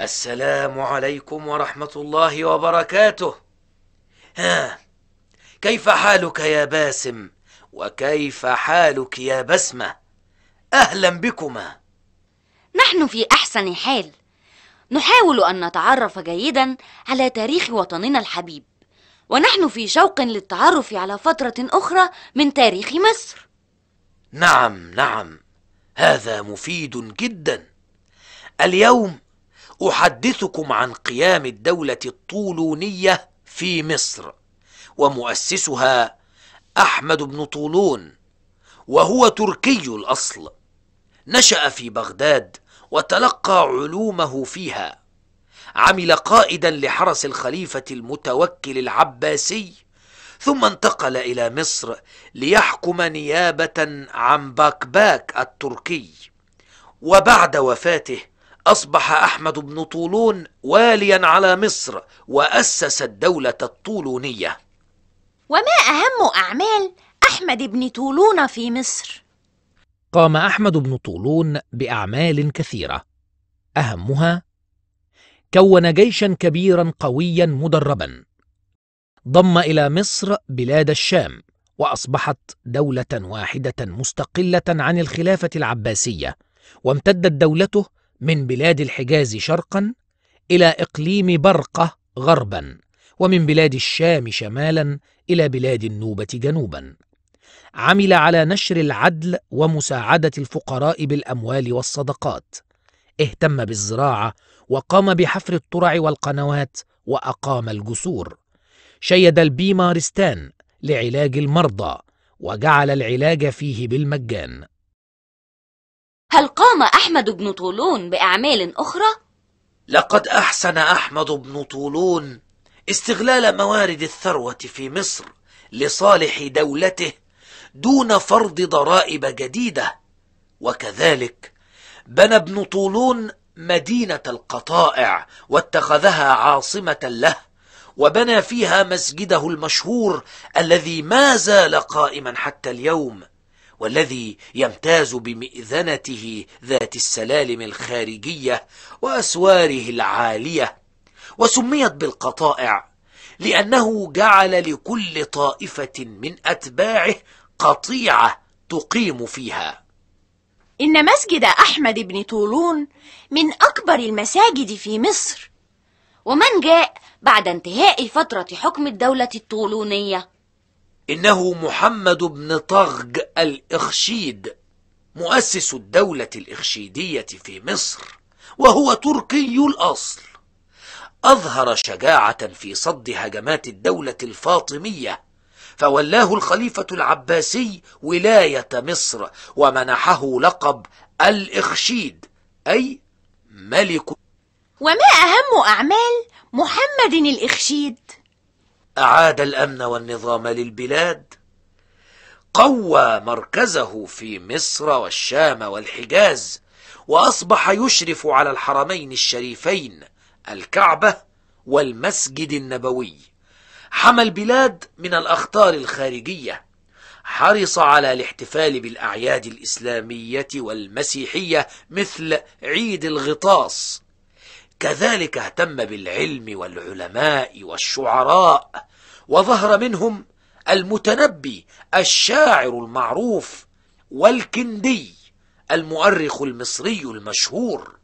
السلام عليكم ورحمة الله وبركاته ها كيف حالك يا باسم وكيف حالك يا بسمة أهلا بكما نحن في أحسن حال نحاول أن نتعرف جيدا على تاريخ وطننا الحبيب ونحن في شوق للتعرف على فترة أخرى من تاريخ مصر نعم نعم هذا مفيد جدا اليوم أحدثكم عن قيام الدولة الطولونية في مصر ومؤسسها أحمد بن طولون وهو تركي الأصل نشأ في بغداد وتلقى علومه فيها عمل قائدا لحرس الخليفة المتوكل العباسي ثم انتقل إلى مصر ليحكم نيابة عن باكباك التركي وبعد وفاته أصبح أحمد بن طولون واليا على مصر وأسس الدولة الطولونية وما أهم أعمال أحمد بن طولون في مصر؟ قام أحمد بن طولون بأعمال كثيرة أهمها كون جيشا كبيرا قويا مدربا ضم إلى مصر بلاد الشام وأصبحت دولة واحدة مستقلة عن الخلافة العباسية وامتدت دولته من بلاد الحجاز شرقا إلى إقليم برقة غربا ومن بلاد الشام شمالا إلى بلاد النوبة جنوبا عمل على نشر العدل ومساعدة الفقراء بالأموال والصدقات اهتم بالزراعة وقام بحفر الترع والقنوات وأقام الجسور شيد البيمارستان لعلاج المرضى وجعل العلاج فيه بالمجان هل قام أحمد بن طولون بأعمال أخرى؟ لقد أحسن أحمد بن طولون استغلال موارد الثروة في مصر لصالح دولته دون فرض ضرائب جديدة وكذلك بنى ابن طولون مدينة القطائع واتخذها عاصمة له وبنى فيها مسجده المشهور الذي ما زال قائما حتى اليوم والذي يمتاز بمئذنته ذات السلالم الخارجية وأسواره العالية وسميت بالقطائع لأنه جعل لكل طائفة من أتباعه قطيعة تقيم فيها إن مسجد أحمد بن طولون من أكبر المساجد في مصر ومن جاء بعد انتهاء فترة حكم الدولة الطولونية إنه محمد بن طغ الإخشيد مؤسس الدولة الإخشيدية في مصر وهو تركي الأصل أظهر شجاعة في صد هجمات الدولة الفاطمية فولاه الخليفة العباسي ولاية مصر ومنحه لقب الإخشيد أي ملك وما أهم أعمال محمد الإخشيد؟ أعاد الأمن والنظام للبلاد قوى مركزه في مصر والشام والحجاز وأصبح يشرف على الحرمين الشريفين الكعبة والمسجد النبوي حمى البلاد من الأخطار الخارجية حرص على الاحتفال بالأعياد الإسلامية والمسيحية مثل عيد الغطاس كذلك اهتم بالعلم والعلماء والشعراء وظهر منهم المتنبي الشاعر المعروف والكندي المؤرخ المصري المشهور